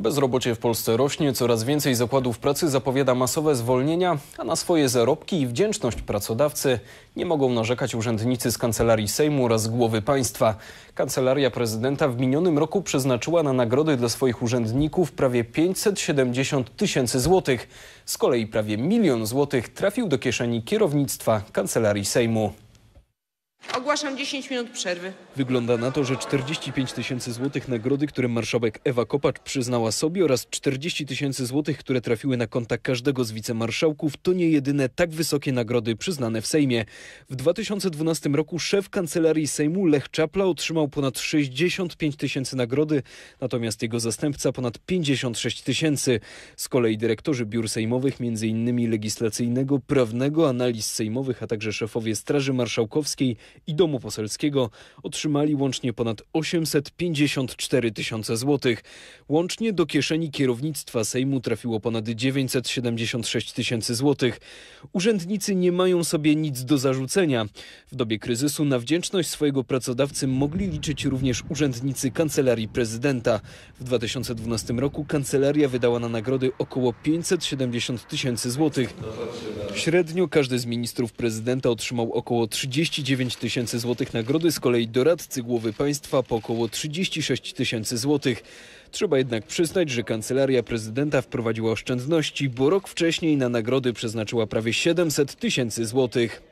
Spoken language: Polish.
Bezrobocie w Polsce rośnie, coraz więcej zakładów pracy zapowiada masowe zwolnienia, a na swoje zarobki i wdzięczność pracodawcy nie mogą narzekać urzędnicy z Kancelarii Sejmu oraz głowy państwa. Kancelaria prezydenta w minionym roku przeznaczyła na nagrody dla swoich urzędników prawie 570 tysięcy złotych. Z kolei prawie milion złotych trafił do kieszeni kierownictwa Kancelarii Sejmu. Ogłaszam 10 minut przerwy. Wygląda na to, że 45 tysięcy złotych nagrody, które marszałek Ewa Kopacz przyznała sobie oraz 40 tysięcy złotych, które trafiły na konta każdego z wicemarszałków, to nie jedyne tak wysokie nagrody przyznane w Sejmie. W 2012 roku szef Kancelarii Sejmu Lech Czapla otrzymał ponad 65 tysięcy nagrody, natomiast jego zastępca ponad 56 tysięcy. Z kolei dyrektorzy biur sejmowych, m.in. legislacyjnego, prawnego, analiz sejmowych, a także szefowie Straży Marszałkowskiej i Domu Poselskiego otrzymali łącznie ponad 854 tysiące złotych. Łącznie do kieszeni kierownictwa Sejmu trafiło ponad 976 tysięcy złotych. Urzędnicy nie mają sobie nic do zarzucenia. W dobie kryzysu na wdzięczność swojego pracodawcy mogli liczyć również urzędnicy Kancelarii Prezydenta. W 2012 roku kancelaria wydała na nagrody około 570 tysięcy złotych. Średnio każdy z ministrów prezydenta otrzymał około 39 tysięcy złotych nagrody, z kolei doradcy głowy państwa po około 36 tysięcy złotych. Trzeba jednak przyznać, że kancelaria prezydenta wprowadziła oszczędności, bo rok wcześniej na nagrody przeznaczyła prawie 700 tysięcy złotych.